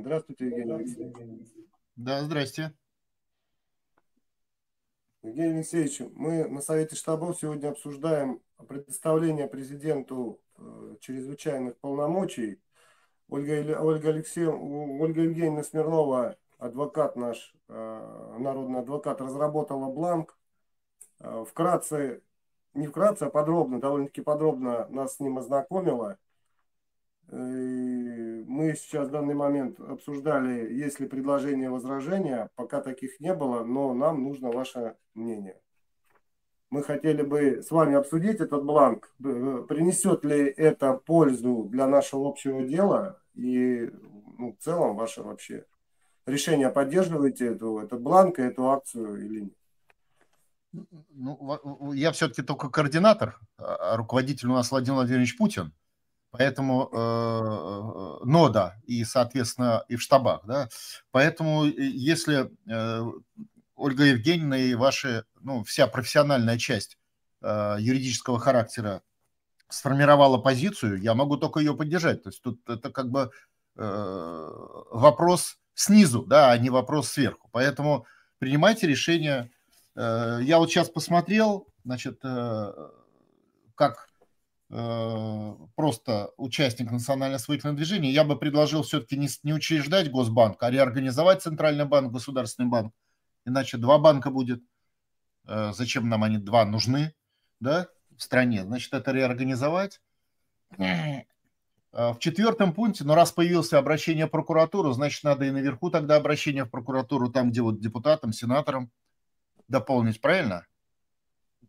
Здравствуйте, Евгений Алексеевич. Да, здрасте. Евгений Алексеевич, мы на Совете штабов сегодня обсуждаем предоставление президенту э, чрезвычайных полномочий. Ольга, Ольга, Алексеевна, Ольга Евгеньевна Смирнова, адвокат наш, э, народный адвокат, разработала бланк. Э, вкратце, не вкратце, а подробно, довольно-таки подробно нас с ним ознакомила. И мы сейчас в данный момент обсуждали, есть ли предложения, возражения. Пока таких не было, но нам нужно ваше мнение. Мы хотели бы с вами обсудить этот бланк. Э, принесет ли это пользу для нашего общего дела и ну, в целом ваше вообще решение, поддерживаете эту, этот бланк и эту акцию или нет? Ну, я все-таки только координатор, а, а руководитель у нас Владимир Владимирович Путин – Поэтому э, э, нода и, соответственно, и в штабах. Да? Поэтому э, если э, Ольга Евгеньевна и ваша, ну, вся профессиональная часть э, юридического характера сформировала позицию, я могу только ее поддержать. То есть тут это как бы э, вопрос снизу, да, а не вопрос сверху. Поэтому принимайте решение. Э, я вот сейчас посмотрел, значит, э, как Э, просто участник национально-освоительного движения, я бы предложил все-таки не, не учреждать Госбанк, а реорганизовать Центральный банк, Государственный банк. Иначе два банка будет. Э, зачем нам они два нужны да, в стране? Значит, это реорганизовать. А в четвертом пункте, но ну, раз появилось обращение в прокуратуру, значит, надо и наверху тогда обращение в прокуратуру, там, где вот депутатам, сенаторам дополнить, правильно?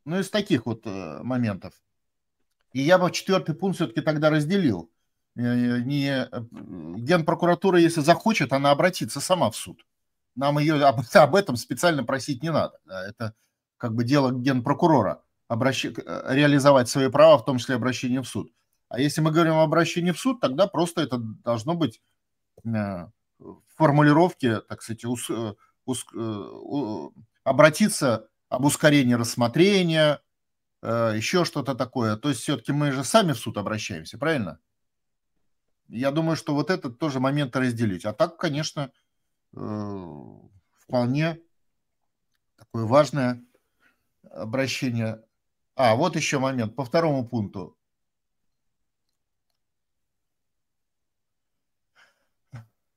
Ну, из таких вот э, моментов. И я бы четвертый пункт все-таки тогда разделил. Э, э, не, э, генпрокуратура, если захочет, она обратится сама в суд. Нам ее об, об этом специально просить не надо. Это как бы дело генпрокурора обращ... реализовать свои права, в том числе обращение в суд. А если мы говорим о обращении в суд, тогда просто это должно быть в формулировке, так сказать, ус... Ус... обратиться об ускорении рассмотрения, Э, еще что-то такое. То есть все-таки мы же сами в суд обращаемся, правильно? Я думаю, что вот этот тоже момент разделить. А так, конечно, э, вполне такое важное обращение. А, вот еще момент по второму пункту.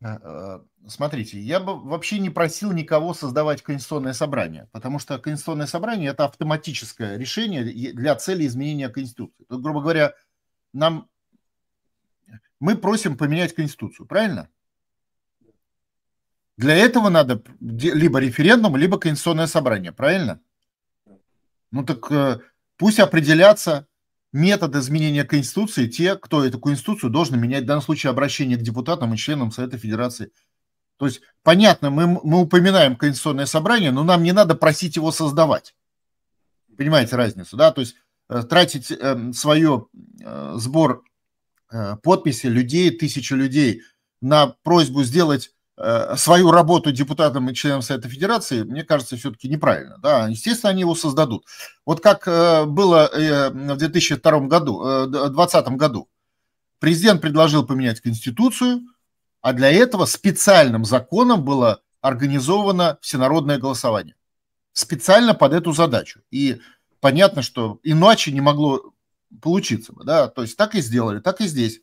Э, э, смотрите, я бы вообще не просил никого создавать конституционное собрание, потому что конституционное собрание – это автоматическое решение для цели изменения Конституции. Тут, грубо говоря, нам мы просим поменять Конституцию, правильно? Для этого надо либо референдум, либо конституционное собрание, правильно? Ну так э, пусть определятся метод изменения Конституции, те, кто эту Конституцию должен менять, в данном случае обращение к депутатам и членам Совета Федерации. То есть, понятно, мы, мы упоминаем Конституционное собрание, но нам не надо просить его создавать. Понимаете разницу, да? То есть, э, тратить э, свое э, сбор э, подписи людей, тысячи людей на просьбу сделать Э, свою работу депутатам и членам Совета Федерации, мне кажется, все-таки неправильно. Да? Естественно, они его создадут. Вот как э, было э, в 2002 году, 2020 году. Президент предложил поменять Конституцию, а для этого специальным законом было организовано всенародное голосование. Специально под эту задачу. И понятно, что иначе не могло получиться Да? То есть так и сделали, так и здесь.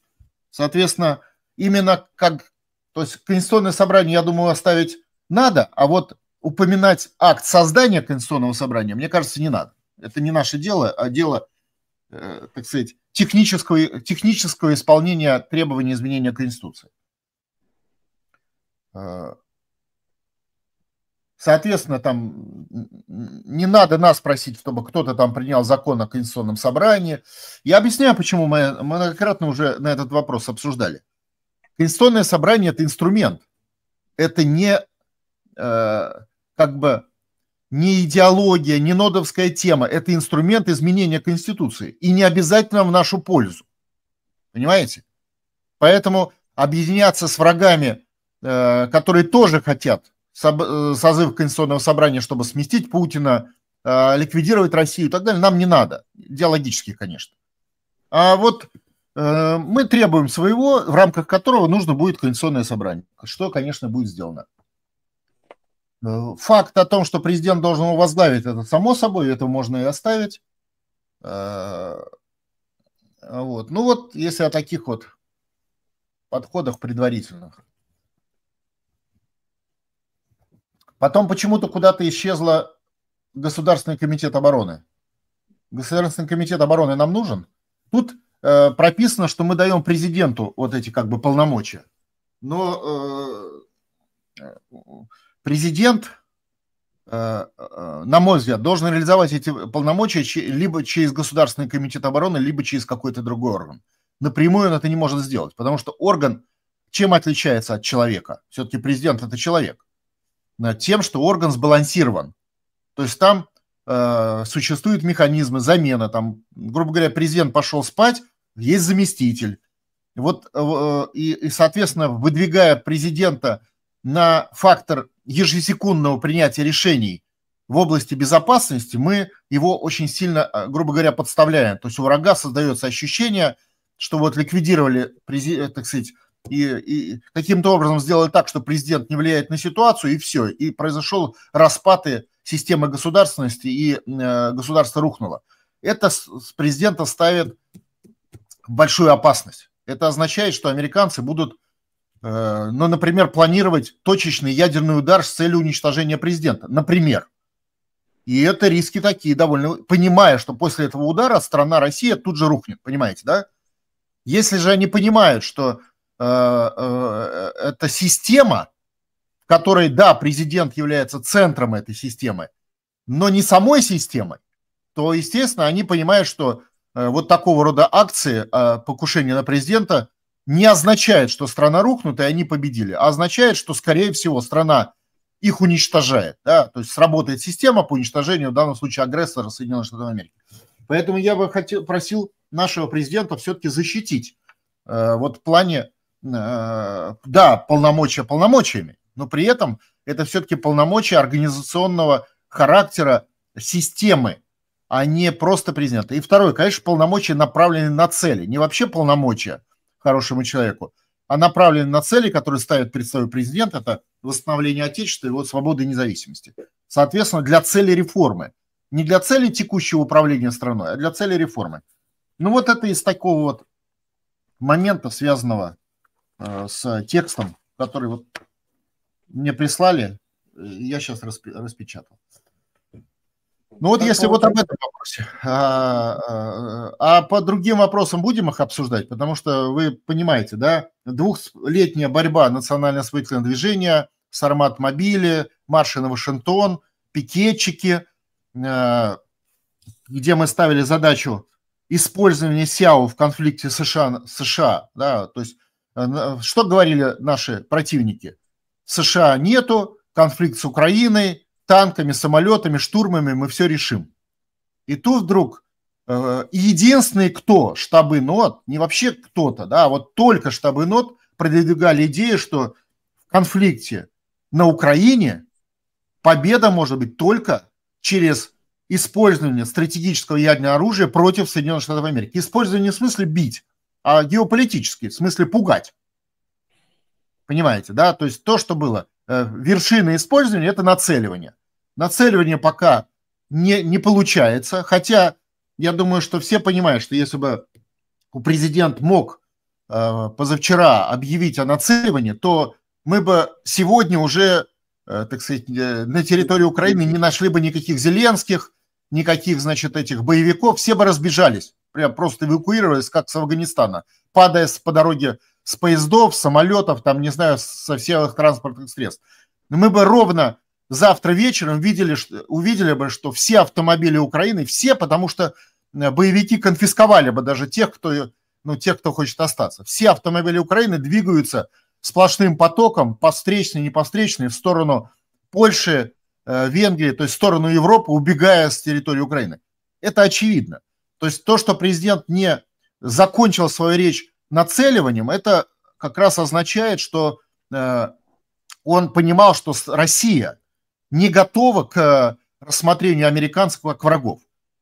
Соответственно, именно как то есть Конституционное собрание, я думаю, оставить надо, а вот упоминать акт создания Конституционного собрания, мне кажется, не надо. Это не наше дело, а дело, э, так сказать, технического, технического исполнения требований изменения Конституции. Э, соответственно, там не надо нас просить, чтобы кто-то там принял закон о Конституционном собрании. Я объясняю, почему мы многократно уже на этот вопрос обсуждали. Конституционное собрание – это инструмент. Это не э, как бы не идеология, не нодовская тема. Это инструмент изменения Конституции. И не обязательно в нашу пользу. Понимаете? Поэтому объединяться с врагами, э, которые тоже хотят э, созыв Конституционного собрания, чтобы сместить Путина, э, ликвидировать Россию и так далее, нам не надо. Идеологически, конечно. А вот Э, мы требуем своего, в рамках которого нужно будет конституционное собрание, что, конечно, будет сделано. Э, факт о том, что президент должен его возглавить, это само собой, это можно и оставить. Э, вот. Ну вот, если о таких вот подходах предварительных. Потом почему-то куда-то исчезла Государственный комитет обороны. Государственный комитет обороны нам нужен? Тут Э, прописано, что мы даем президенту вот эти как бы полномочия. Но э, президент, э, э на мой взгляд, должен реализовать эти полномочия либо через Государственный комитет обороны, либо через какой-то другой орган. Напрямую он это не может сделать, потому что орган чем отличается от человека? Все-таки президент – это человек. Тем, что орган сбалансирован. То есть там Э, существуют механизмы замена. Там, грубо говоря, президент пошел спать, есть заместитель. Вот, э, и, и, соответственно, выдвигая президента на фактор ежесекундного принятия решений в области безопасности, мы его очень сильно, э, грубо говоря, подставляем. То есть у врага создается ощущение, что вот ликвидировали, так сказать, и, и каким-то образом сделали так, что президент не влияет на ситуацию, и все. И произошел распад и Система государственности, и э, государство рухнуло. Это с президента ставит большую опасность. Это означает, что американцы будут, э, ну, например, планировать точечный ядерный удар с целью уничтожения президента. Например. И это риски такие довольно... Понимая, что после этого удара страна Россия тут же рухнет, понимаете, да? Если же они понимают, что э, э, э эта система который да, президент является центром этой системы, но не самой системой, то, естественно, они понимают, что э, вот такого рода акции э, покушения на президента не означает, что страна рухнута и они победили, а означает, что, скорее всего, страна их уничтожает. Да? То есть сработает система по уничтожению, в данном случае, агрессора Соединенных Штатов Америки. Поэтому я бы хотел, просил нашего президента все-таки защитить э, вот в плане, э, да, полномочия полномочиями, но при этом это все-таки полномочия организационного характера системы, а не просто президента. И второе, конечно, полномочия направлены на цели. Не вообще полномочия хорошему человеку, а направлены на цели, которые ставит перед собой президент. Это восстановление Отечества, его свободы и независимости. Соответственно, для цели реформы. Не для цели текущего управления страной, а для цели реформы. Ну вот это из такого вот момента, связанного э, с текстом, который вот мне прислали, я сейчас распечатал. Ну вот так если вот об этом вопросе. А, а, а по другим вопросам будем их обсуждать, потому что вы понимаете, да, двухлетняя борьба национального освоительного движения, Сармат Мобили, марши на Вашингтон, пикетчики, а, где мы ставили задачу использования Сяо в конфликте США, США да, то есть э, что говорили наши противники – США нету, конфликт с Украиной, танками, самолетами, штурмами мы все решим. И тут вдруг э, единственные кто штабы НОТ, не вообще кто-то, да, а вот только штабы НОТ продвигали идею, что в конфликте на Украине победа может быть только через использование стратегического ядерного оружия против Соединенных Штатов Америки. Использование не в смысле бить, а геополитически, в смысле пугать. Понимаете, да? То есть то, что было э, вершина использования, это нацеливание. Нацеливание пока не, не получается, хотя я думаю, что все понимают, что если бы у президент мог э, позавчера объявить о нацеливании, то мы бы сегодня уже, э, так сказать, на территории Украины не нашли бы никаких Зеленских, никаких, значит, этих боевиков, все бы разбежались, прям просто эвакуировались, как с Афганистана, падая с по дороге с поездов, самолетов, там, не знаю, со всех транспортных средств. мы бы ровно завтра вечером видели, увидели бы, что все автомобили Украины, все, потому что э, боевики конфисковали бы даже тех, кто, ну, тех, кто хочет остаться. Все автомобили Украины двигаются сплошным потоком, по встречной, не по встречной, в сторону Польши, э, Венгрии, то есть в сторону Европы, убегая с территории Украины. Это очевидно. То есть то, что президент не закончил свою речь нацеливанием, это как раз означает, что э, он понимал, что Россия не готова к рассмотрению американского как врагов.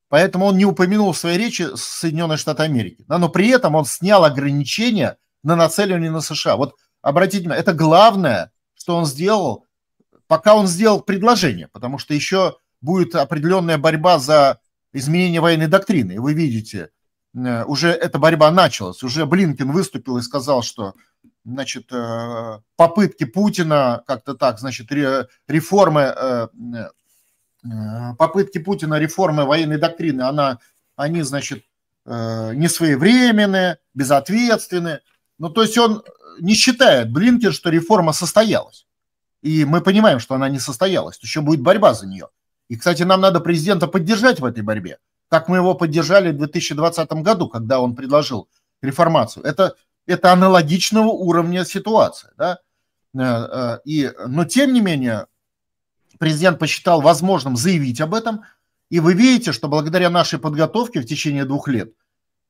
Поэтому он не упомянул в своей речи Соединенные Штаты Америки. Но при этом он снял ограничения на нацеливание на США. Вот обратите внимание, это главное, что он сделал, пока он сделал предложение, потому что еще будет определенная борьба за изменение военной доктрины. И вы видите, Э, уже эта борьба началась. Уже Блинкин выступил и сказал, что значит, э, попытки Путина, как-то так, значит, реформы, э, попытки Путина реформы военной доктрины, она, они, значит, не своевременны, безответственны. Ну, то есть он не считает, Блинкин, что реформа состоялась. И мы понимаем, что она не состоялась. Еще будет борьба за нее. И, кстати, нам надо президента поддержать в этой борьбе как мы его поддержали в 2020 году, когда он предложил реформацию. Это, это аналогичного уровня ситуация. Да? Э, э, и, но тем не менее, президент посчитал возможным заявить об этом. И вы видите, что благодаря нашей подготовке в течение двух лет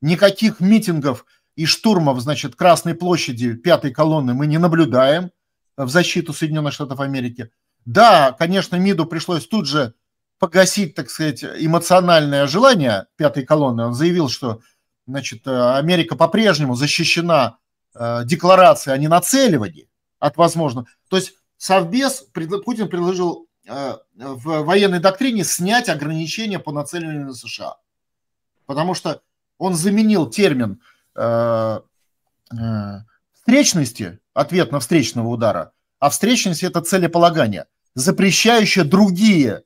никаких митингов и штурмов, значит, Красной площади пятой колонны мы не наблюдаем в защиту Соединенных Штатов Америки. Да, конечно, МИДу пришлось тут же погасить, так сказать, эмоциональное желание пятой колонны. Он заявил, что значит, э, Америка по-прежнему защищена э, декларацией о ненацеливании от возможного. То есть Совбез, Путин предложил э, в военной доктрине снять ограничения по нацеливанию на США. Потому что он заменил термин встречности, ответ на встречного удара, а встречность – это целеполагание, запрещающее другие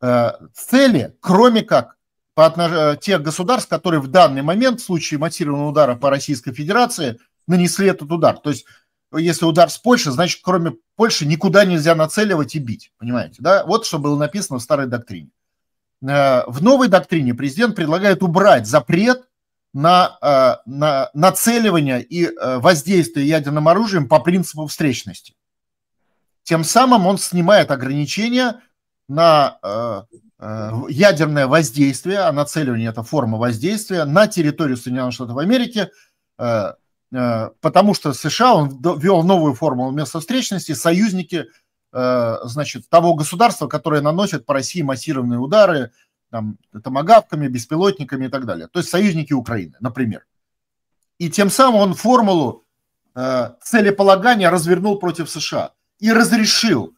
Э, цели, кроме как по отнош... Э, тех государств, которые в данный момент в случае массированного удара по Российской Федерации нанесли этот удар. То есть, если удар с Польши, значит, кроме Польши никуда нельзя нацеливать и бить, понимаете, да? Вот что было написано в старой доктрине. Э, в новой доктрине президент предлагает убрать запрет на, на нацеливание и воздействие ядерным оружием по принципу встречности. Тем самым он снимает ограничения на э, э, ядерное воздействие, а нацеливание – это форма воздействия на территорию Соединенных Штатов Америки, э, потому что США, он ввел новую формулу вместо встречности, союзники значит, того государства, которое наносит по России массированные удары там, томогавками, беспилотниками и так далее. То есть союзники Украины, например. И тем самым он формулу целеполагания развернул против США и разрешил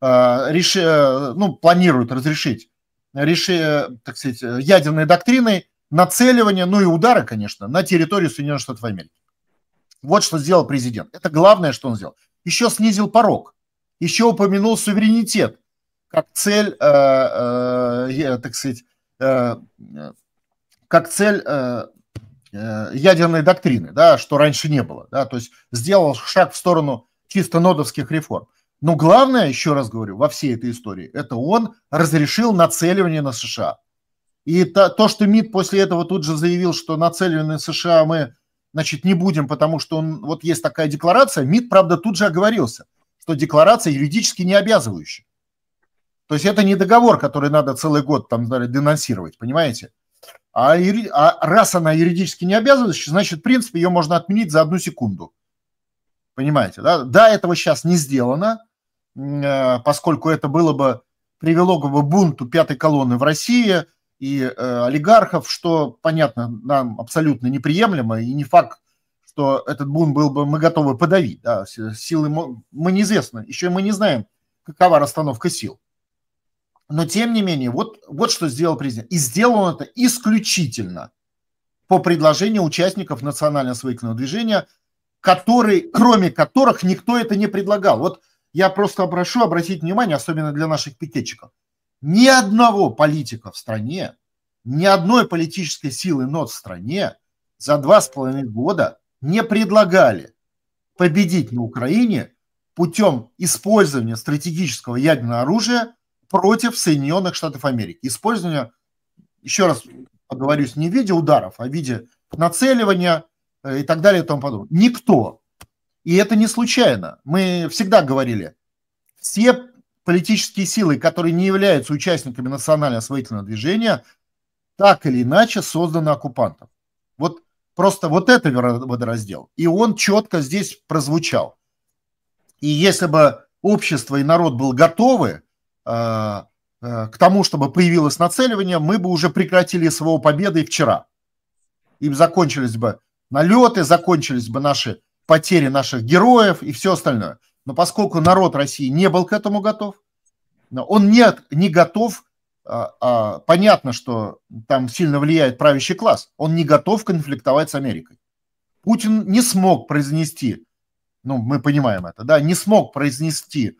Э, реши, э, ну, планируют разрешить э, реши, так сказать, ядерной доктриной нацеливание, ну и удары, конечно, на территорию Соединенных Штатов Америки. Вот что сделал президент. Это главное, что он сделал. Еще снизил порог, еще упомянул суверенитет как цель, э, э, так сказать, э, как цель э, ядерной доктрины, да, что раньше не было. Да, то есть сделал шаг в сторону чисто нодовских реформ. Но главное, еще раз говорю, во всей этой истории, это он разрешил нацеливание на США. И то, то что МИД после этого тут же заявил, что нацеливание на США мы, значит, не будем, потому что он, вот есть такая декларация, МИД, правда, тут же оговорился, что декларация юридически не обязывающая. То есть это не договор, который надо целый год там денонсировать, понимаете? А, юри... а раз она юридически не обязывающая, значит, в принципе, ее можно отменить за одну секунду. Понимаете, да? Да, этого сейчас не сделано, Э, поскольку это было бы привело к бунту пятой колонны в России и э, олигархов, что, понятно, нам абсолютно неприемлемо, и не факт, что этот бунт был бы, мы готовы подавить, да, силы, мы неизвестно, еще мы не знаем, какова расстановка сил. Но, тем не менее, вот, вот что сделал президент. И сделал он это исключительно по предложению участников национально освоительного движения, который кроме которых никто это не предлагал. Вот я просто прошу обратить внимание, особенно для наших пикетчиков, ни одного политика в стране, ни одной политической силы НОТ в стране за два с половиной года не предлагали победить на Украине путем использования стратегического ядерного оружия против Соединенных Штатов Америки. Использование, еще раз оговорюсь, не в виде ударов, а в виде нацеливания э, и так далее и тому подобное. Никто и это не случайно. Мы всегда говорили, все политические силы, которые не являются участниками национально-освоительного движения, так или иначе созданы оккупантом. Вот просто вот это водораздел. И он четко здесь прозвучал. И если бы общество и народ был готовы э, э, к тому, чтобы появилось нацеливание, мы бы уже прекратили своего победы вчера. Им закончились бы налеты, закончились бы наши потери наших героев и все остальное. Но поскольку народ России не был к этому готов, он не, не готов, а, а, понятно, что там сильно влияет правящий класс, он не готов конфликтовать с Америкой. Путин не смог произнести, ну, мы понимаем это, да, не смог произнести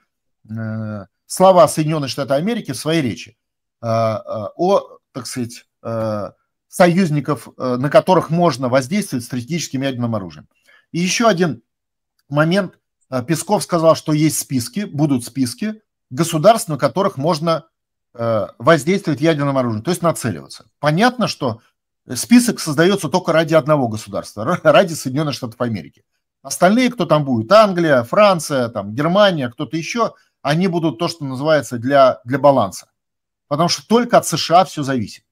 э, слова Соединенных Штатов Америки в своей речи э, о, так сказать, э, союзников, э, на которых можно воздействовать стратегическим ядерным оружием. И еще один момент. Э, Песков сказал, что есть списки, будут списки государств, на которых можно э, воздействовать ядерным оружием, то есть нацеливаться. Понятно, что список создается только ради одного государства, ради Соединенных Штатов Америки. Остальные, кто там будет, Англия, Франция, там, Германия, кто-то еще, они будут то, что называется для, для баланса. Потому что только от США все зависит.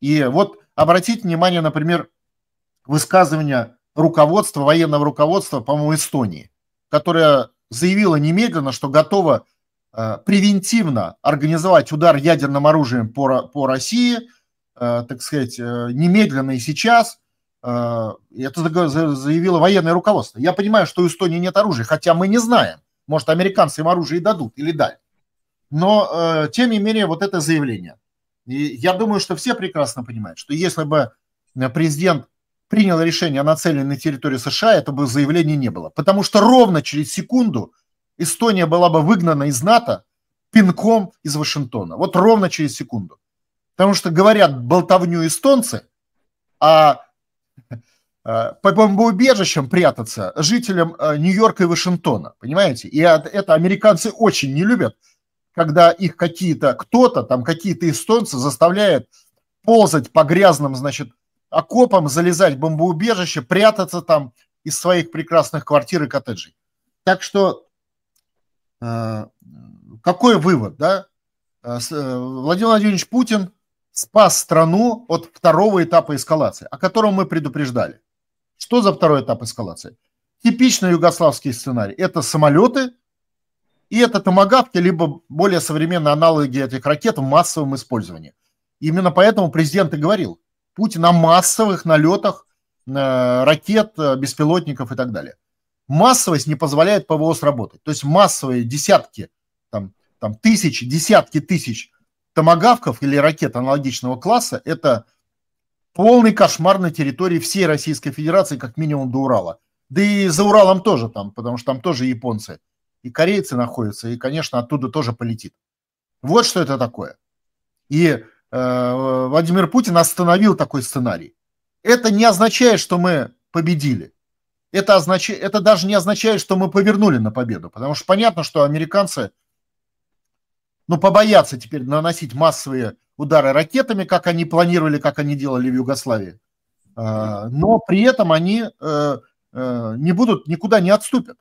И вот обратите внимание, например, высказывания руководство, военного руководства, по-моему, Эстонии, которая заявила немедленно, что готова э, превентивно организовать удар ядерным оружием по, по России, э, так сказать, э, немедленно и сейчас. Это заявило военное руководство. Я понимаю, что у Эстонии нет оружия, хотя мы не знаем. Может, американцы им оружие и дадут или дали. Но, тем не менее, вот это заявление. И я думаю, что все прекрасно понимают, что если бы президент приняло решение о нацеленной на территорию США, этого заявления не было. Потому что ровно через секунду Эстония была бы выгнана из НАТО пинком из Вашингтона. Вот ровно через секунду. Потому что говорят болтовню эстонцы, а, а по бомбоубежищам прятаться жителям э, Нью-Йорка и Вашингтона, понимаете? И это американцы очень не любят, когда их какие-то кто-то, там какие-то эстонцы заставляют ползать по грязным, значит, окопом а залезать в бомбоубежище, прятаться там из своих прекрасных квартир и коттеджей. Так что э, какой вывод, да? Э, э, Владимир Владимирович Путин спас страну от второго этапа эскалации, о котором мы предупреждали. Что за второй этап эскалации? Типичный югославский сценарий. Это самолеты и это томагавки, либо более современные аналоги этих ракет в массовом использовании. Именно поэтому президент и говорил, Путин на массовых налетах э, ракет, э, беспилотников и так далее. Массовость не позволяет ПВО сработать. То есть массовые десятки, там, там тысячи, десятки тысяч томагавков или ракет аналогичного класса – это полный кошмар на территории всей Российской Федерации, как минимум до Урала. Да и за Уралом тоже там, потому что там тоже японцы и корейцы находятся, и, конечно, оттуда тоже полетит. Вот что это такое. И Э, Владимир Путин остановил такой сценарий. Это не означает, что мы победили. Это, означ... это даже не означает, что мы повернули на победу, потому что понятно, что американцы ну, побоятся теперь наносить массовые удары ракетами, как они планировали, как они делали в Югославии. Э, но при этом они э, не будут, никуда не отступят.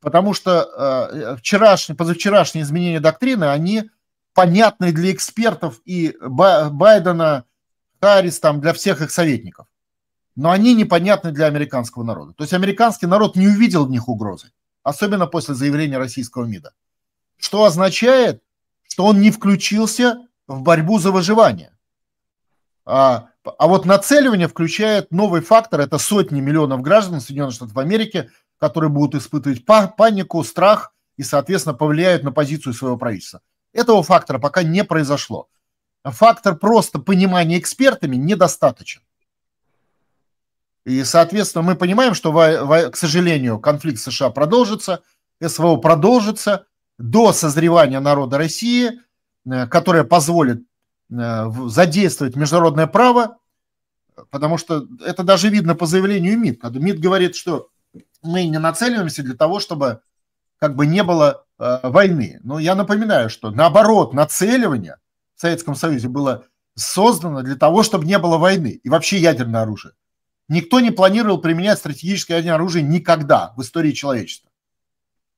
Потому что вчерашние, позавчерашние изменения доктрины, они понятной для экспертов и Байдена, Харрис, там, для всех их советников. Но они непонятны для американского народа. То есть американский народ не увидел в них угрозы, особенно после заявления российского МИДа. Что означает, что он не включился в борьбу за выживание. А, а вот нацеливание включает новый фактор, это сотни миллионов граждан Соединенных Штатов Америки, которые будут испытывать панику, страх и, соответственно, повлияют на позицию своего правительства. Этого фактора пока не произошло. Фактор просто понимания экспертами недостаточен. И, соответственно, мы понимаем, что, к сожалению, конфликт США продолжится, СВО продолжится до созревания народа России, э, которое позволит э, задействовать международное право, потому что это даже видно по заявлению МИД, когда МИД говорит, что мы не нацеливаемся для того, чтобы как бы не было Э, войны. Но я напоминаю, что наоборот, нацеливание в Советском Союзе было создано для того, чтобы не было войны и вообще ядерное оружие. Никто не планировал применять стратегическое ядерное оружие никогда в истории человечества.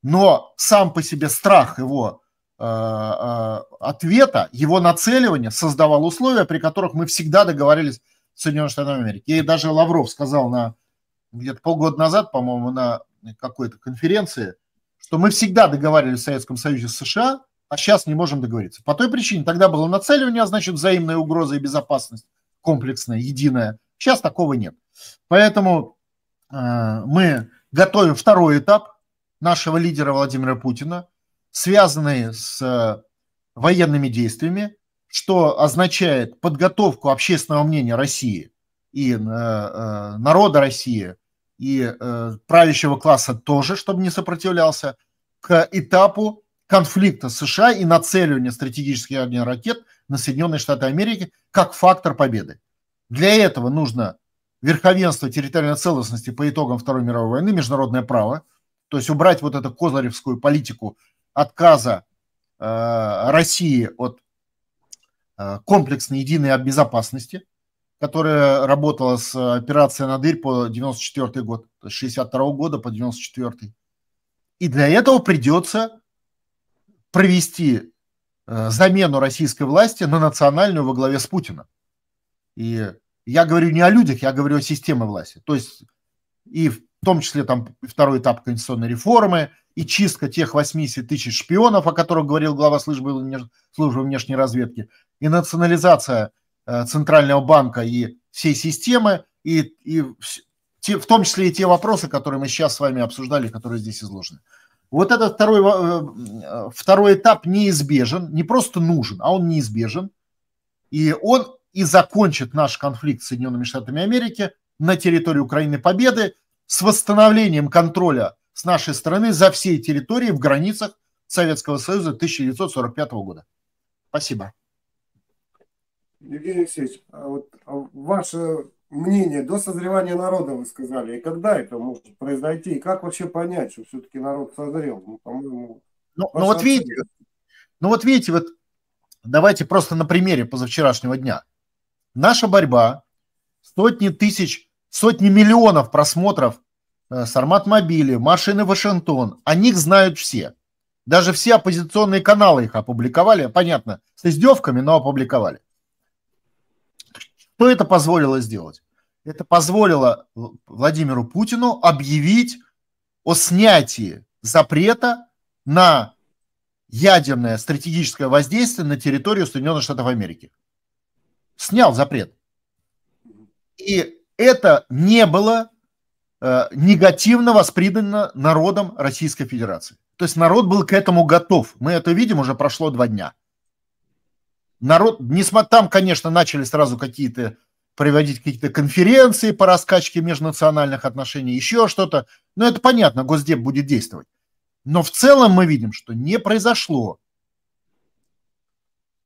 Но сам по себе страх его э, э, ответа, его нацеливание создавал условия, при которых мы всегда договаривались с Соединенными Штатами Америки. И даже Лавров сказал на где-то полгода назад, по-моему, на какой-то конференции – что мы всегда договаривались в Советском Союзе с США, а сейчас не можем договориться. По той причине, тогда было нацеливание, а значит, взаимная угроза и безопасность комплексная, единая. Сейчас такого нет. Поэтому э, мы готовим второй этап нашего лидера Владимира Путина, связанный с э, военными действиями, что означает подготовку общественного мнения России и э, э народа России – и э, правящего класса тоже, чтобы не сопротивлялся, к этапу конфликта США и нацеливания стратегических авиаракет на Соединенные Штаты Америки как фактор победы. Для этого нужно верховенство территориальной целостности по итогам Второй мировой войны, международное право, то есть убрать вот эту козыревскую политику отказа э, России от э, комплексной единой безопасности, которая работала с э, операцией на дырь по 94 год, то есть 62 года по 94 -й. И для этого придется провести э, замену российской власти на национальную во главе с Путиным. И я говорю не о людях, я говорю о системе власти. То есть и в том числе там второй этап конституционной реформы, и чистка тех 80 тысяч шпионов, о которых говорил глава службы, службы внешней разведки, и национализация Э, центрального банка и всей системы, и, и те, в том числе и те вопросы, которые мы сейчас с вами обсуждали, которые здесь изложены. Вот этот второй, э, э, второй этап неизбежен, не просто нужен, а он неизбежен. И он и закончит наш конфликт с Соединенными Штатами Америки на территории Украины победы с восстановлением контроля с нашей стороны за всей территории в границах Советского Союза 1945 года. Спасибо. Евгений Алексеевич, а вот а ваше мнение до созревания народа вы сказали, и когда это может произойти, и как вообще понять, что все-таки народ созрел? Ну, по-моему, ну, ну вот видите, ну вот видите, вот давайте просто на примере позавчерашнего дня. Наша борьба, сотни тысяч, сотни миллионов просмотров э, с Арматмобили, машины Вашингтон, о них знают все. Даже все оппозиционные каналы их опубликовали, понятно, с издевками, но опубликовали. Что это позволило сделать? Это позволило Владимиру Путину объявить о снятии запрета на ядерное стратегическое воздействие на территорию Соединенных Штатов Америки. Снял запрет. И это не было э, негативно воспринято народом Российской Федерации. То есть народ был к этому готов. Мы это видим, уже прошло два дня народ, несмотря там, конечно, начали сразу какие-то проводить какие-то конференции по раскачке межнациональных отношений, еще что-то. Но это понятно, Госдеп будет действовать. Но в целом мы видим, что не произошло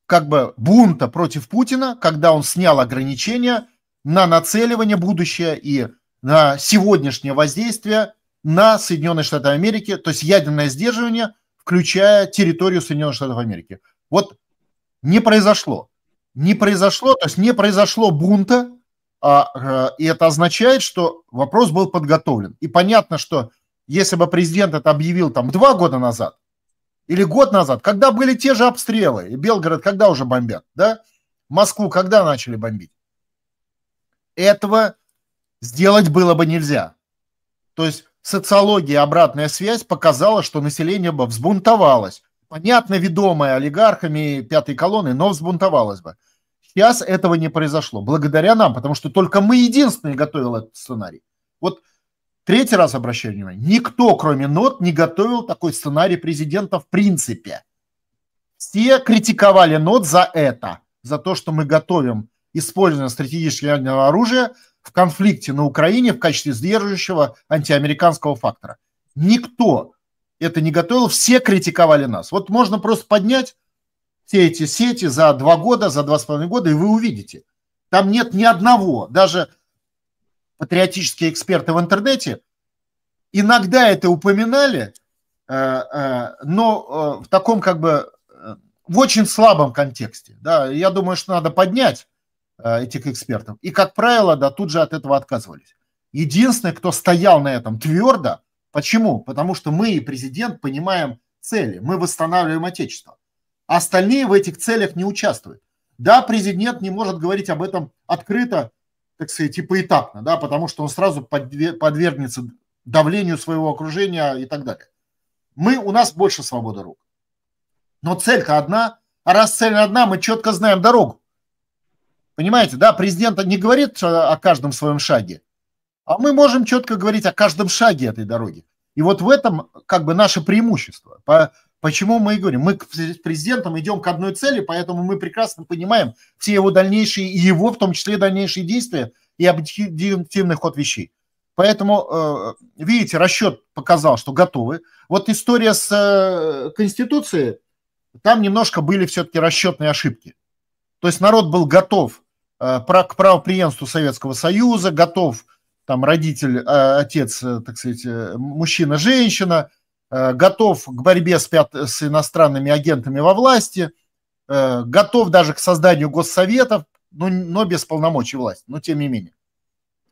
как бы бунта против Путина, когда он снял ограничения на нацеливание будущее и на сегодняшнее воздействие на Соединенные Штаты Америки, то есть ядерное сдерживание, включая территорию Соединенных Штатов Америки. Вот не произошло. Не произошло, то есть не произошло бунта, а, э, и это означает, что вопрос был подготовлен. И понятно, что если бы президент это объявил там два года назад или год назад, когда были те же обстрелы, и Белгород когда уже бомбят, да? Москву когда начали бомбить? Этого сделать было бы нельзя. То есть социология, обратная связь показала, что население бы взбунтовалось, понятно ведомая олигархами пятой колонны, но взбунтовалась бы. Сейчас этого не произошло, благодаря нам, потому что только мы единственные готовили этот сценарий. Вот третий раз обращаю внимание, никто, кроме НОТ, не готовил такой сценарий президента в принципе. Все критиковали НОТ за это, за то, что мы готовим использование стратегического ядерного оружия в конфликте на Украине в качестве сдерживающего антиамериканского фактора. Никто это не готовил, все критиковали нас. Вот можно просто поднять все эти сети за два года, за два с половиной года, и вы увидите. Там нет ни одного, даже патриотические эксперты в интернете иногда это упоминали, э, э, но э, в таком как бы в очень слабом контексте. Да, я думаю, что надо поднять этих экспертов. И, как правило, да, тут же от этого отказывались. Единственный, кто стоял на этом твердо, Почему? Потому что мы и президент понимаем цели. Мы восстанавливаем Отечество. Остальные в этих целях не участвуют. Да, президент не может говорить об этом открыто, так сказать, и поэтапно, да, потому что он сразу подвергнется давлению своего окружения и так далее. Мы, у нас больше свободы рук. Но цель-то одна, а раз цель одна, мы четко знаем дорогу. Понимаете, да, президент не говорит о каждом своем шаге, а мы можем четко говорить о каждом шаге этой дороги. И вот в этом как бы наше преимущество. По, почему мы и говорим, мы с президентом идем к одной цели, поэтому мы прекрасно понимаем все его дальнейшие, и его в том числе дальнейшие действия и объективный ход вещей. Поэтому, э, видите, расчет показал, что готовы. Вот история с э, Конституцией, там немножко были все-таки расчетные ошибки. То есть народ был готов э, к правоприемству Советского Союза, готов там родитель, а, отец, э, так сказать, э, мужчина-женщина, э, готов к борьбе с, пят... с иностранными агентами во власти, готов даже к созданию госсоветов, ну, но без полномочий власти, но тем не менее.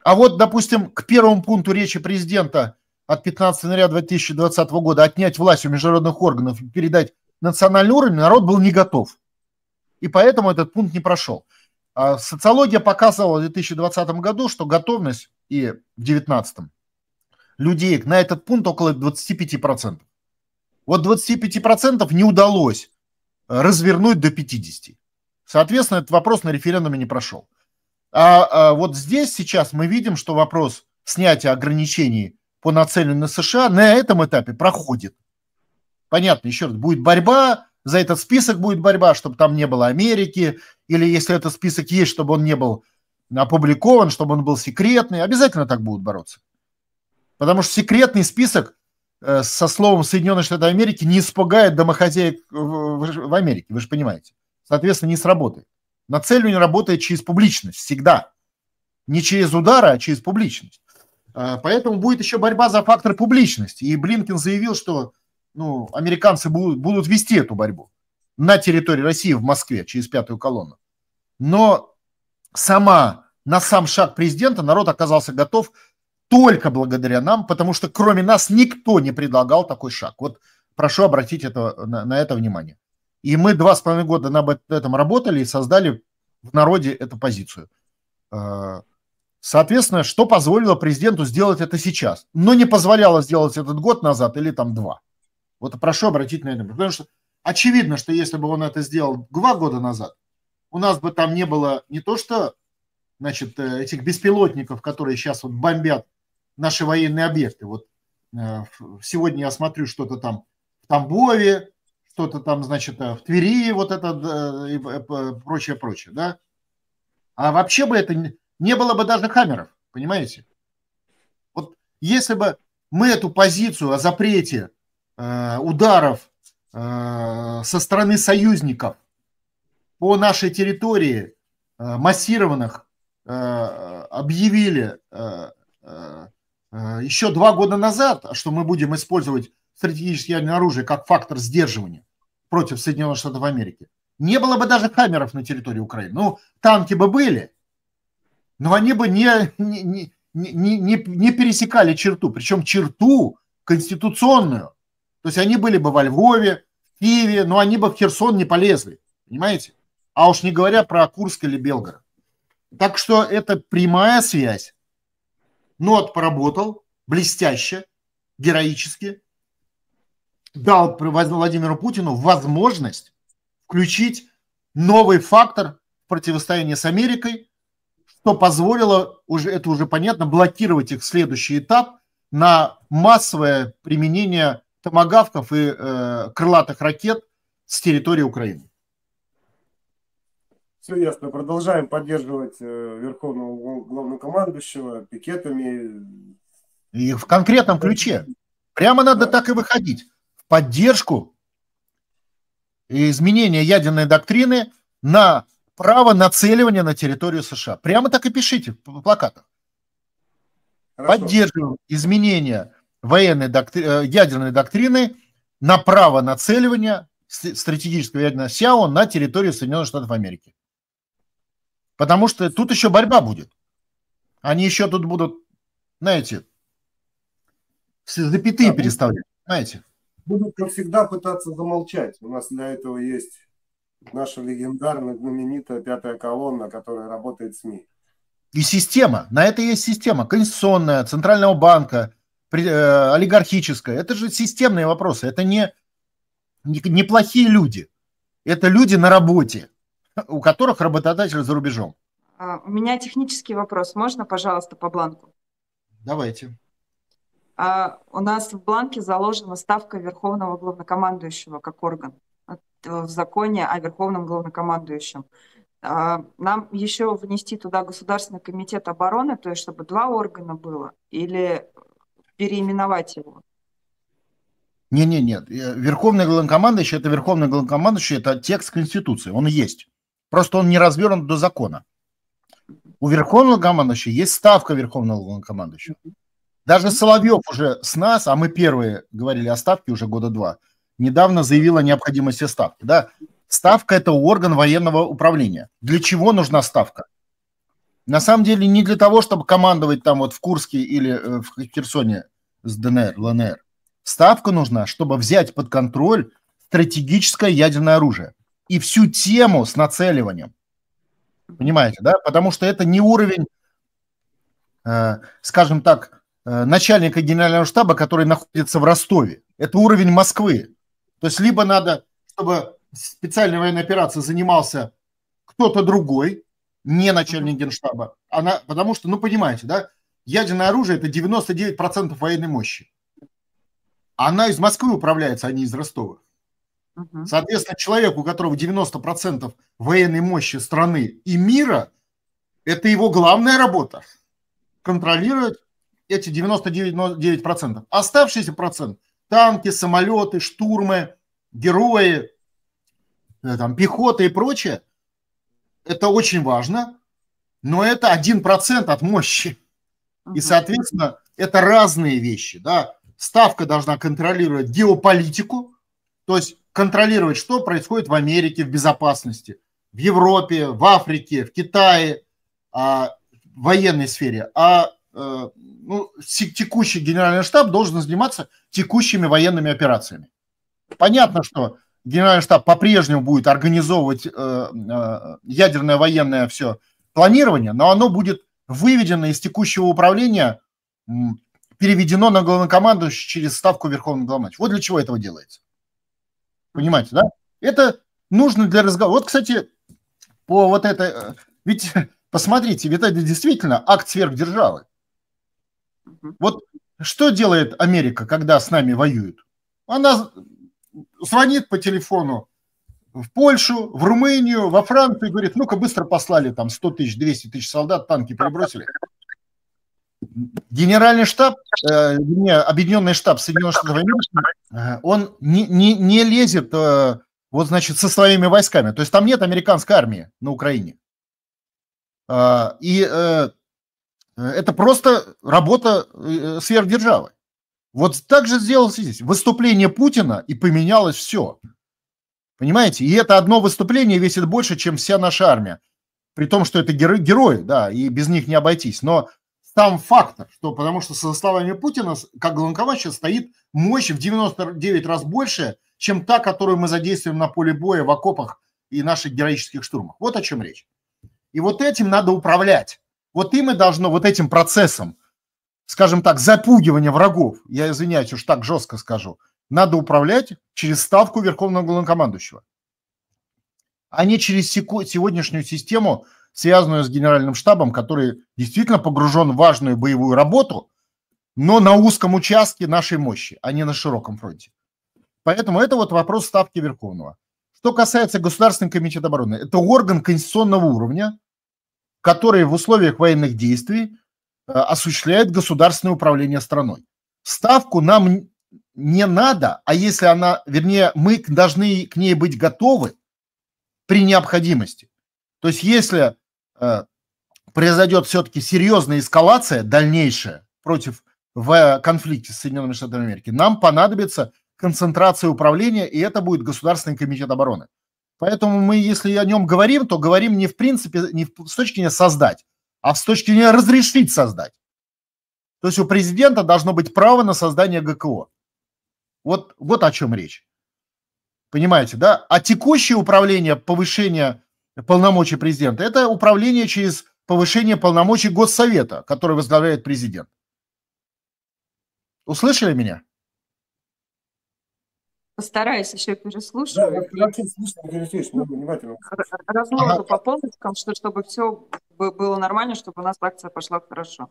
А вот, допустим, к первому пункту речи президента от 15 января 2020 года отнять власть у международных органов и передать национальный уровень, народ был не готов. И поэтому этот пункт не прошел. А социология показывала в 2020 году, что готовность и в 19 людей на этот пункт около 25%. Вот 25% не удалось развернуть до 50%. Соответственно, этот вопрос на референдуме не прошел. А, а вот здесь сейчас мы видим, что вопрос снятия ограничений по нацелению на США на этом этапе проходит. Понятно, еще раз, будет борьба, за этот список будет борьба, чтобы там не было Америки, или если этот список есть, чтобы он не был опубликован, чтобы он был секретный. Обязательно так будут бороться. Потому что секретный список э, со словом Соединенные Штаты Америки не испугает домохозяек в Америке, вы же понимаете. Соответственно, не сработает. На целью не работает через публичность всегда. Не через удары, а через публичность. Э, поэтому будет еще борьба за фактор публичности. И Блинкин заявил, что ну, американцы будут, будут вести эту борьбу на территории России в Москве через пятую колонну. Но сама на сам шаг президента народ оказался готов только благодаря нам, потому что кроме нас никто не предлагал такой шаг. Вот прошу обратить это, на, на это внимание. И мы два с половиной года на этом работали и создали в народе эту позицию. А, соответственно, что позволило президенту сделать это сейчас, но не позволяло сделать этот год назад или там два. Вот прошу обратить на это. внимание, Потому что очевидно, что если бы он это сделал два года назад, у нас бы там не было не то что значит, э, этих беспилотников, которые сейчас вот бомбят наши военные объекты. Вот э, сегодня я смотрю что-то там в Тамбове, что-то там, значит, э, в Твери, вот это и прочее, прочее, да. А вообще бы это не было бы даже камеров, понимаете? Вот если бы мы эту позицию о запрете ударов со стороны союзников по нашей территории массированных Э, объявили э, э, еще два года назад, что мы будем использовать стратегическое ядерное оружие как фактор сдерживания против Соединенных Штатов Америки, не было бы даже хаммеров на территории Украины. Ну, танки бы были, но они бы не, не, не, не, не пересекали черту, причем черту конституционную. То есть они были бы во Львове, в Киеве, но они бы в Херсон не полезли, понимаете? А уж не говоря про Курск или Белгород. Так что это прямая связь. Нот поработал блестяще, героически, дал Владимиру Путину возможность включить новый фактор противостояния с Америкой, что позволило, уже, это уже понятно, блокировать их следующий этап на массовое применение томогавков и э, крылатых ракет с территории Украины. Все ясно. Продолжаем поддерживать э, верховного главнокомандующего пикетами. И в конкретном ключе. Прямо надо да. так и выходить. В поддержку изменения ядерной доктрины на право нацеливания на территорию США. Прямо так и пишите в плакатах. Хорошо. Поддерживаем изменения военной доктри... Э, ядерной доктрины на право нацеливания стратегического ядерного СИАО на территорию Соединенных Штатов Америки. Потому что тут еще борьба будет. Они еще тут будут, знаете, запятые да, переставлять, знаете. Будут, как всегда, пытаться замолчать. У нас для этого есть наша легендарная, знаменитая пятая колонна, которая работает в СМИ. И система. На это есть система. Конституционная, Центрального банка, э, олигархическая. Это же системные вопросы. Это не, не, не плохие люди. Это люди на работе у которых работодатель за рубежом. А, у меня технический вопрос. Можно, пожалуйста, по бланку? Давайте. А, у нас в бланке заложена ставка Верховного Главнокомандующего как орган э, в законе о Верховном Главнокомандующем. А, нам еще внести туда Государственный комитет обороны, то есть чтобы два органа было, или переименовать его? Не-не-нет. Э, верховный главнокомандующий – это верховный главнокомандующий, это текст Конституции, он есть. Просто он не развернут до закона. У верховного командующего есть ставка верховного командующего. Даже Соловьев уже с нас, а мы первые говорили о ставке уже года два, недавно заявил о необходимости ставки. Да? Ставка – это орган военного управления. Для чего нужна ставка? На самом деле не для того, чтобы командовать там вот в Курске или э, в Херсоне с ДНР, ЛНР. Ставка нужна, чтобы взять под контроль стратегическое ядерное оружие и всю тему с нацеливанием. Понимаете, да? Потому что это не уровень, э, скажем так, э, начальника генерального штаба, который находится в Ростове. Это уровень Москвы. То есть либо надо, чтобы специальной военной операцией занимался кто-то другой, не начальник генштаба, она, потому что, ну, понимаете, да, ядерное оружие – это 99% военной мощи. Она из Москвы управляется, а не из Ростова. Соответственно, человек, у которого 90% военной мощи страны и мира, это его главная работа. Контролировать эти 99%. Оставшийся процент – танки, самолеты, штурмы, герои, э, там, пехота и прочее – это очень важно, но это 1% от мощи. И, соответственно, это разные вещи. Да? Ставка должна контролировать геополитику – то есть контролировать, что происходит в Америке в безопасности, в Европе, в Африке, в Китае, а, в военной сфере. А э, ну, текущий генеральный штаб должен заниматься текущими военными операциями. Понятно, что генеральный штаб по-прежнему будет организовывать э, э, ядерное военное все планирование, но оно будет выведено из текущего управления, переведено на главнокомандующий через ставку Верховного Главнокомандующего. Вот для чего этого делается. Понимаете, да? Это нужно для разговора. Вот, кстати, по вот этой. Э, ведь, посмотрите, ведь это действительно акт сверхдержавы. Вот что делает Америка, когда с нами воюет? Она звонит по телефону в Польшу, в Румынию, во Францию и говорит, ну-ка быстро послали там 100 тысяч, 200 тысяч солдат, танки перебросили. Генеральный штаб, э, объединенный штаб Соединенных Штатов Америки, э, он не, не, не лезет э, вот, значит, со своими войсками. То есть там нет американской армии на Украине. Э, и э, это просто работа э, сверхдержавы. Вот так же сделалось здесь. Выступление Путина, и поменялось все. Понимаете? И это одно выступление весит больше, чем вся наша армия. При том, что это герои, герои да, и без них не обойтись. Но сам фактор, что потому что, со словами Путина, как главнокомандующий стоит мощь в 99 раз больше, чем та, которую мы задействуем на поле боя, в окопах и наших героических штурмах. Вот о чем речь. И вот этим надо управлять. Вот им и должно, вот этим процессом, скажем так, запугивания врагов, я извиняюсь, уж так жестко скажу, надо управлять через ставку верховного главнокомандующего, а не через сегодняшнюю систему связанную с генеральным штабом, который действительно погружен в важную боевую работу, но на узком участке нашей мощи, а не на широком фронте. Поэтому это вот вопрос ставки Верховного. Что касается Государственного комитета обороны, это орган конституционного уровня, который в условиях военных действий э, осуществляет государственное управление страной. Ставку нам не надо, а если она, вернее, мы должны к ней быть готовы при необходимости. То есть если Э, произойдет все-таки серьезная эскалация дальнейшая против в э, конфликте с Соединенными Штатами Америки, нам понадобится концентрация управления, и это будет Государственный комитет обороны. Поэтому мы, если о нем говорим, то говорим не в принципе, не с точки зрения создать, а с точки зрения разрешить создать. То есть у президента должно быть право на создание ГКО. Вот, вот о чем речь. Понимаете, да? А текущее управление повышение полномочий президента. Это управление через повышение полномочий Госсовета, который возглавляет президент. Услышали меня? Постараюсь еще переслушать. Да, я переслушал, переслушал, внимательно. Разложу ага. по полочкам, что, чтобы все было нормально, чтобы у нас акция пошла хорошо.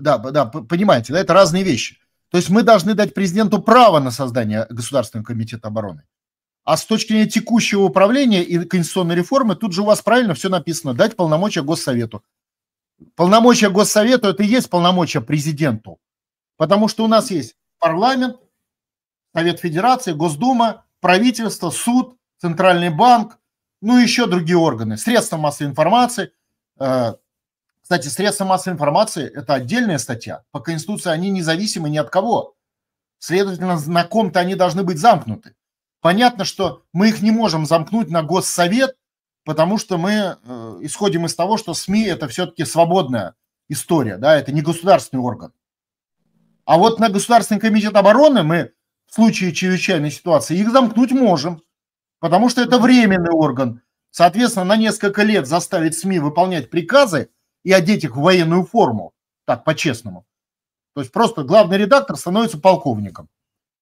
Да, да, понимаете, да, это разные вещи. То есть мы должны дать президенту право на создание Государственного комитета обороны. А с точки зрения текущего управления и конституционной реформы, тут же у вас правильно все написано, дать полномочия Госсовету. Полномочия Госсовету – это и есть полномочия президенту. Потому что у нас есть парламент, Совет Федерации, Госдума, правительство, суд, Центральный банк, ну и еще другие органы, средства массовой информации. Э, кстати, средства массовой информации – это отдельная статья. По Конституции они независимы ни от кого. Следовательно, на ком-то они должны быть замкнуты. Понятно, что мы их не можем замкнуть на Госсовет, потому что мы э, исходим из того, что СМИ это все-таки свободная история, да, это не государственный орган. А вот на Государственный комитет обороны мы в случае чрезвычайной ситуации их замкнуть можем, потому что это временный орган. Соответственно, на несколько лет заставить СМИ выполнять приказы и одеть их в военную форму, так по-честному. То есть просто главный редактор становится полковником.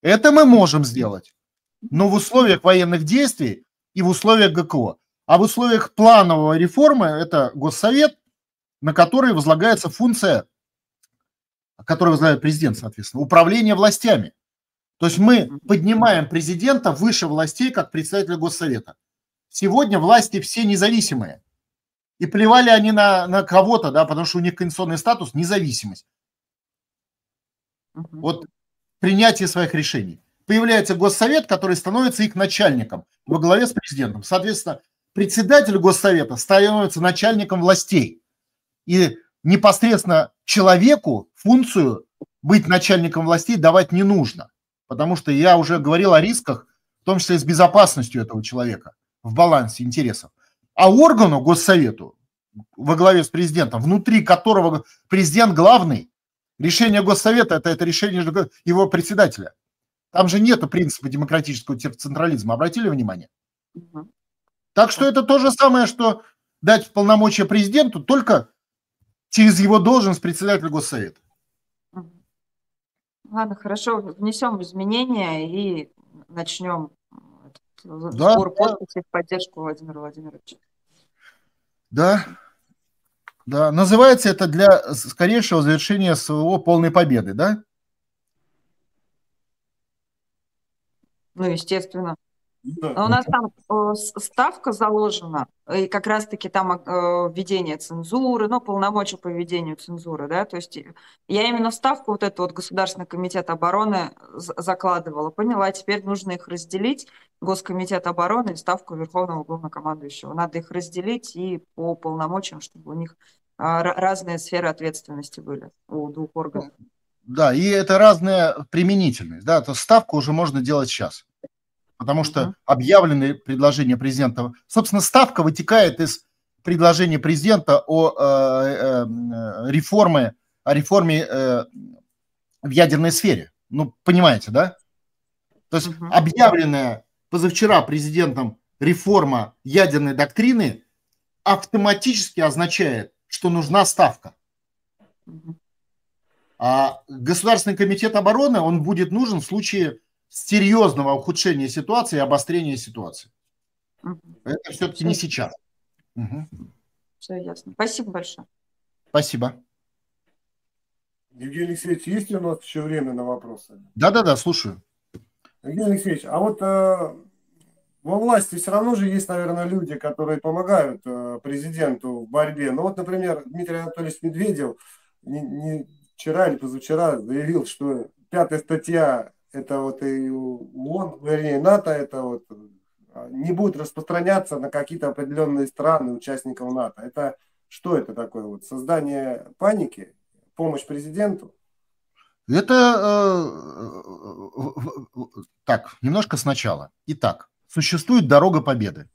Это мы можем сделать но в условиях военных действий и в условиях ГКО. А в условиях плановой реформы это Госсовет, на который возлагается функция, которую возлагает президент, соответственно, управление властями. То есть мы поднимаем президента выше властей, как представителя Госсовета. Сегодня власти все независимые. И плевали они на, на кого-то, да, потому что у них конституционный статус – независимость. Вот принятие своих решений появляется Госсовет, который становится их начальником во главе с президентом. Соответственно, председатель Госсовета становится начальником властей. И непосредственно человеку функцию быть начальником властей давать не нужно. Потому что я уже говорил о рисках, в том числе с безопасностью этого человека в балансе интересов. А органу Госсовету во главе с президентом, внутри которого президент главный, решение Госсовета это, это решение его председателя – там же нет принципа демократического централизма. Обратили внимание? Так что это то же самое, что дать полномочия президенту только через его должность председателя Госсовета. Ладно, хорошо, внесем изменения и начнем да, сбор да. в поддержку Владимира Владимировича. Да, да. Называется это для скорейшего завершения своего полной победы, да? ну, естественно. Да. А у нас там э, ставка заложена, и как раз-таки там э, введение цензуры, ну, полномочия по введению цензуры, да, то есть э, я именно ставку вот эту вот Государственный комитет обороны закладывала, поняла, теперь нужно их разделить, Госкомитет обороны и ставку Верховного Главнокомандующего, надо их разделить и по полномочиям, чтобы у них разные сферы ответственности были у двух органов. Да, и это разная применительность, да, то ставку уже можно делать сейчас потому что объявленные предложения президента, собственно, ставка вытекает из предложения президента о э, э, э, реформе, о реформе э, в ядерной сфере. Ну, понимаете, да? То есть объявленная позавчера президентом реформа ядерной доктрины автоматически означает, что нужна ставка. А Государственный комитет обороны, он будет нужен в случае серьезного ухудшения ситуации и обострения ситуации. Угу. Это все-таки не сейчас. Угу. Все ясно. Спасибо большое. Спасибо. Евгений Алексеевич, есть ли у нас еще время на вопросы? Да-да-да, слушаю. Евгений Алексеевич, а вот э, во власти все равно же есть, наверное, люди, которые помогают э, президенту в борьбе. Ну вот, например, Дмитрий Анатольевич Медведев не, не вчера или позавчера заявил, что пятая статья это вот и ООН, вернее, НАТО, это вот а, не будет распространяться на какие-то определенные страны участников НАТО. Это что это такое? Вот создание паники, помощь президенту? Это э, так, немножко сначала. Итак, существует дорога победы.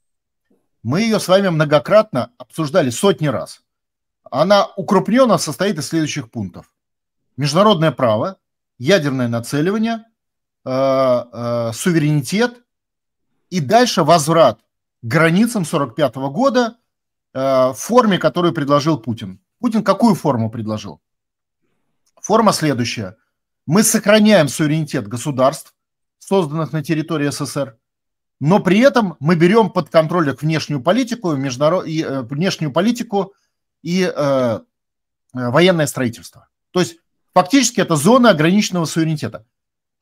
Мы ее с вами многократно обсуждали сотни раз. Она укрупненно состоит из следующих пунктов. Международное право, ядерное нацеливание, Э, э, суверенитет и дальше возврат к границам 1945 года э, в форме, которую предложил Путин. Путин какую форму предложил? Форма следующая. Мы сохраняем суверенитет государств, созданных на территории СССР, но при этом мы берем под контроль внешнюю политику, международ... и, э, внешнюю политику и э, военное строительство. То есть фактически это зона ограниченного суверенитета.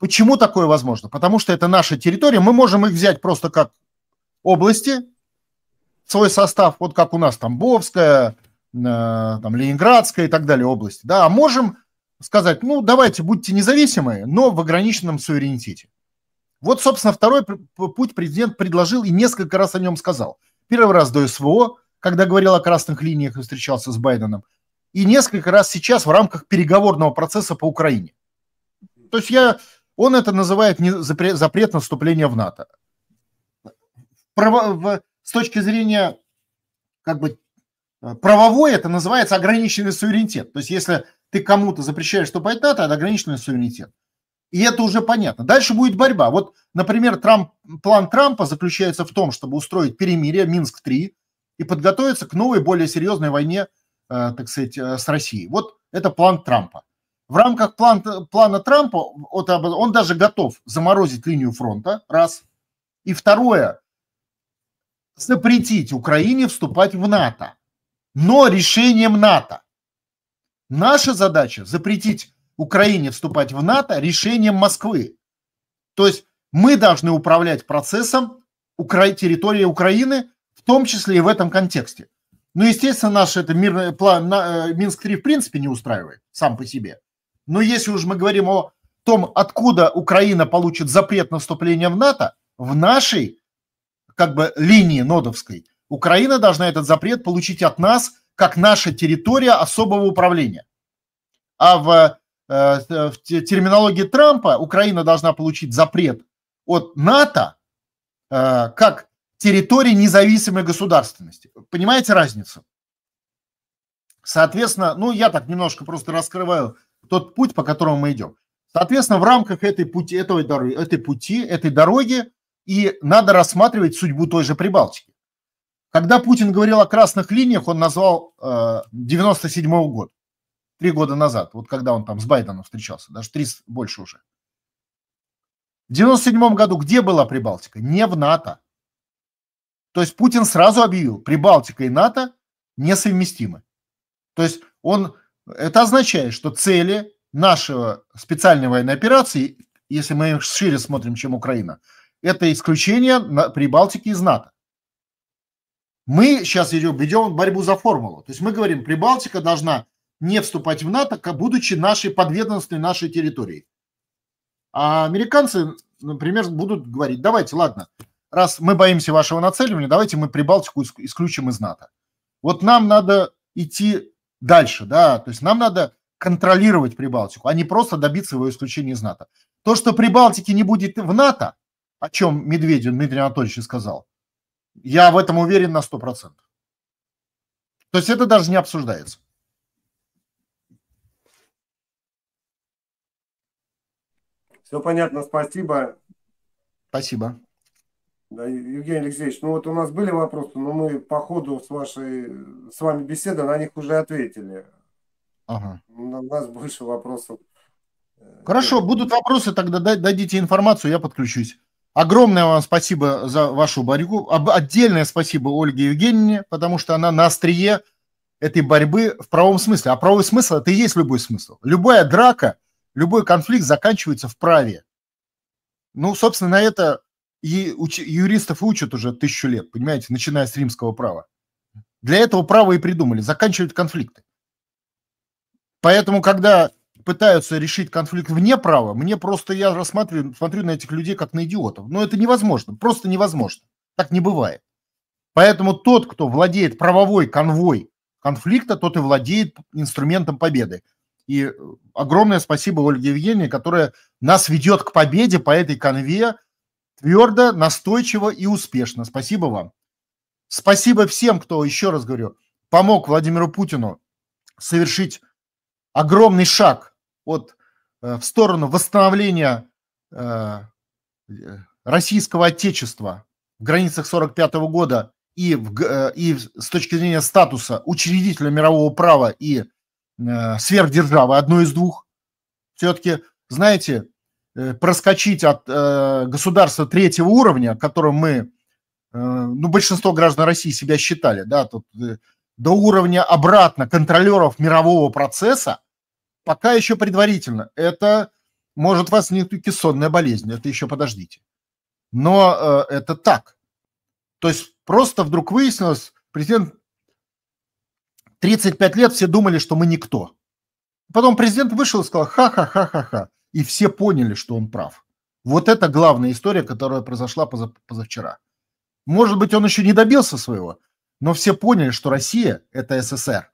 Почему такое возможно? Потому что это наша территория. Мы можем их взять просто как области, свой состав, вот как у нас Тамбовская, э, там, Ленинградская и так далее области. Да, а можем сказать, ну, давайте, будьте независимые, но в ограниченном суверенитете. Вот, собственно, второй путь президент предложил и несколько раз о нем сказал. Первый раз до СВО, когда говорил о красных линиях и встречался с Байденом, и несколько раз сейчас в рамках переговорного процесса по Украине. То есть я он это называет не запрет, запрет на в НАТО. Право, в, с точки зрения как бы правовой это называется ограниченный суверенитет. То есть если ты кому-то запрещаешь вступать в НАТО, это ограниченный суверенитет. И это уже понятно. Дальше будет борьба. Вот, например, Трамп, план Трампа заключается в том, чтобы устроить перемирие Минск-3 и подготовиться к новой, более серьезной войне, э, так сказать, э, с Россией. Вот это план Трампа. В рамках план, плана Трампа он даже готов заморозить линию фронта, раз. И второе, запретить Украине вступать в НАТО, но решением НАТО. Наша задача запретить Украине вступать в НАТО решением Москвы. То есть мы должны управлять процессом укра... территории Украины, в том числе и в этом контексте. Но, ну, естественно, наш это мирный план э, Минск-3 в принципе не устраивает сам по себе. Но если уж мы говорим о том, откуда Украина получит запрет на вступление в НАТО, в нашей как бы линии нодовской, Украина должна этот запрет получить от нас, как наша территория особого управления. А в, э, в терминологии Трампа Украина должна получить запрет от НАТО э, как территории независимой государственности. Понимаете разницу? Соответственно, ну я так немножко просто раскрываю тот путь, по которому мы идем. Соответственно, в рамках этой пути, этого, этой пути, этой дороги и надо рассматривать судьбу той же Прибалтики. Когда Путин говорил о красных линиях, он назвал э, 97 -го год, три года назад, вот когда он там с Байденом встречался, даже три больше уже. В 97 году где была Прибалтика? Не в НАТО. То есть Путин сразу объявил, Прибалтика и НАТО несовместимы. То есть он это означает, что цели нашего специальной военной операции, если мы их шире смотрим, чем Украина, это исключение на Прибалтики из НАТО. Мы сейчас идем, ведем борьбу за формулу. То есть мы говорим, Прибалтика должна не вступать в НАТО, будучи нашей подведомственной нашей территорией. А американцы, например, будут говорить, давайте, ладно, раз мы боимся вашего нацеливания, давайте мы Прибалтику исключим из НАТО. Вот нам надо идти дальше, да, то есть нам надо контролировать Прибалтику, а не просто добиться его исключения из НАТО. То, что Прибалтики не будет в НАТО, о чем Медведев Дмитрий Анатольевич сказал, я в этом уверен на 100%. То есть это даже не обсуждается. Все понятно, спасибо. Спасибо. Да, Евгений Алексеевич, ну вот у нас были вопросы, но мы по ходу с вашей, с вами беседы на них уже ответили. Ага. У ну, нас больше вопросов. Э, Хорошо, будут вопросы, тогда дадите информацию, я подключусь. Огромное вам спасибо за вашу борьбу. Отдельное спасибо Ольге Евгеньевне, потому что она на острие этой борьбы в правом смысле. А правовой смысл – это и есть любой смысл. Любая драка, любой конфликт заканчивается в праве. Ну, собственно, на это и уч- юристов учат уже тысячу лет, понимаете, начиная с римского права. Для этого право и придумали, заканчивать конфликты. Поэтому, когда пытаются решить конфликт вне права, мне просто, я рассматриваю, смотрю на этих людей как на идиотов. Но это невозможно, просто невозможно. Так не бывает. Поэтому тот, кто владеет правовой конвой конфликта, тот и владеет инструментом победы. И огромное спасибо Ольге Евгеньевне, которая нас ведет к победе по этой конве, Твердо, настойчиво и успешно. Спасибо вам. Спасибо всем, кто, еще раз говорю, помог Владимиру Путину совершить огромный шаг от, э, в сторону восстановления э, российского отечества в границах 45 года и, в, э, и с точки зрения статуса учредителя мирового права и сверхдержавы, одной из двух. Все-таки, знаете, Э, проскочить от э, государства третьего уровня, которым мы, э, ну, большинство граждан России себя считали, да, тут, э, до уровня обратно контролеров мирового процесса, пока еще предварительно. Это может вас не только сонная болезнь, это еще подождите. Но э, это так. То есть просто вдруг выяснилось, президент 35 лет все думали, что мы никто. Потом президент вышел и сказал, ха-ха-ха-ха-ха и все поняли, что он прав. Вот это главная история, которая произошла позавчера. Может быть, он еще не добился своего, но все поняли, что Россия – это СССР.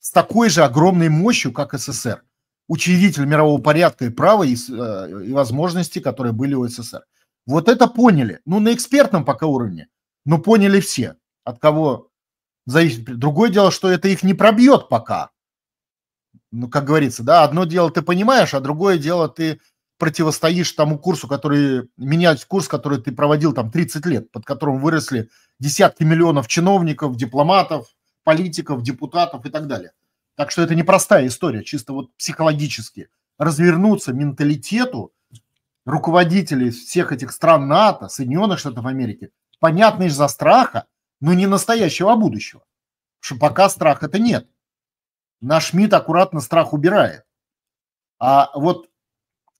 С такой же огромной мощью, как СССР. Учредитель мирового порядка и права, и, э, и возможности, которые были у СССР. Вот это поняли. Ну, на экспертном пока уровне. Но поняли все. От кого зависит. Другое дело, что это их не пробьет пока ну, как говорится, да, одно дело ты понимаешь, а другое дело ты противостоишь тому курсу, который, менять курс, который ты проводил там 30 лет, под которым выросли десятки миллионов чиновников, дипломатов, политиков, депутатов и так далее. Так что это непростая история, чисто вот психологически. Развернуться менталитету руководителей всех этих стран НАТО, Соединенных Штатов Америки, понятно из-за страха, но не настоящего, а будущего. Потому что пока страха-то нет наш МИД аккуратно страх убирает. А вот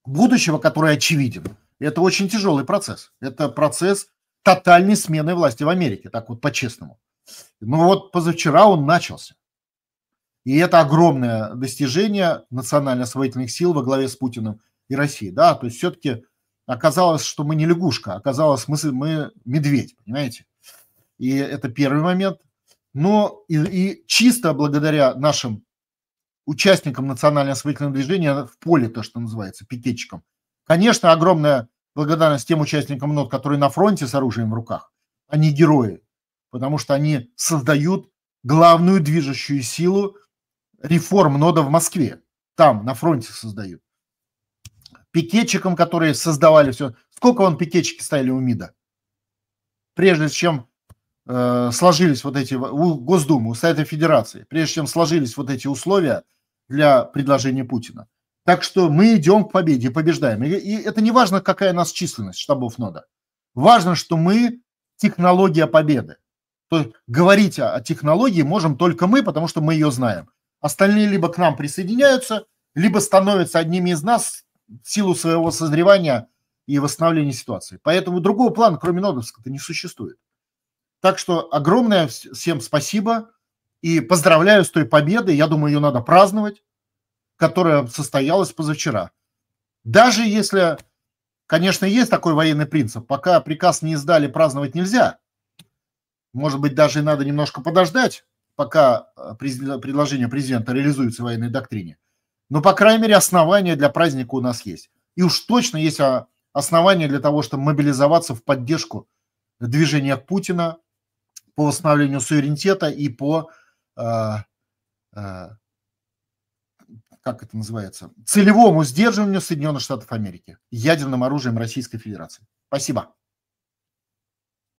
будущего, которое очевиден, это очень тяжелый процесс. Это процесс тотальной смены власти в Америке, так вот по-честному. Но ну вот позавчера он начался. И это огромное достижение национально-освоительных сил во главе с Путиным и Россией. Да? То есть все-таки оказалось, что мы не лягушка, оказалось, мы, мы медведь, понимаете? И это первый момент. Но и, и чисто благодаря нашим участникам национально освободительного движения в поле, то, что называется, пикетчиком. Конечно, огромная благодарность тем участникам НОД, которые на фронте с оружием в руках. Они а герои, потому что они создают главную движущую силу реформ нода в Москве. Там, на фронте создают. Пикетчикам, которые создавали все. Сколько вон пикетчики стояли у МИДа? Прежде чем э, сложились вот эти, у Госдумы, у Совета Федерации, прежде чем сложились вот эти условия – для предложения Путина. Так что мы идем к победе, побеждаем. И, это не важно, какая у нас численность штабов нода. Важно, что мы технология победы. То есть говорить о, технологии можем только мы, потому что мы ее знаем. Остальные либо к нам присоединяются, либо становятся одними из нас в силу своего созревания и восстановления ситуации. Поэтому другого плана, кроме нодовского, то не существует. Так что огромное всем спасибо. И поздравляю с той победой, я думаю, ее надо праздновать, которая состоялась позавчера. Даже если, конечно, есть такой военный принцип, пока приказ не издали, праздновать нельзя. Может быть, даже надо немножко подождать, пока э, предложение президента реализуется в военной доктрине. Но, по крайней мере, основания для праздника у нас есть. И уж точно есть а, основания для того, чтобы мобилизоваться в поддержку движения Путина по восстановлению суверенитета и по а, а, как это называется, целевому сдерживанию Соединенных Штатов Америки ядерным оружием Российской Федерации. Спасибо.